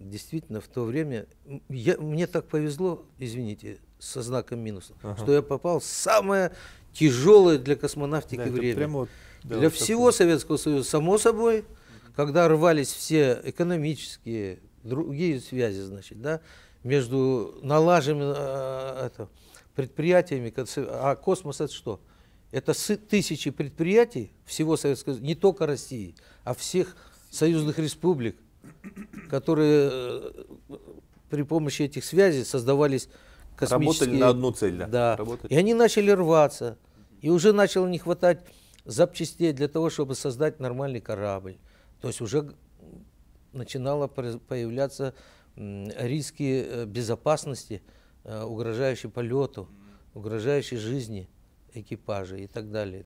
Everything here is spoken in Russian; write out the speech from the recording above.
действительно в то время я, мне так повезло, извините, со знаком минуса, ага. что я попал в самое тяжелое для космонавтики да, время. Прямо, да, для вот всего такой. Советского Союза, само собой, когда рвались все экономические, другие связи, значит, да, между налаженными а, а, э, предприятиями, а космос это что? Это тысячи предприятий всего Советского Союза, не только России, а всех союзных республик – которые э, при помощи этих связей создавались космические... Работали на одну цель, да? Да. Работали. И они начали рваться. И уже начало не хватать запчастей для того, чтобы создать нормальный корабль. То есть уже начинало появляться риски э, безопасности, э, угрожающие полету, угрожающие жизни экипажа и так далее.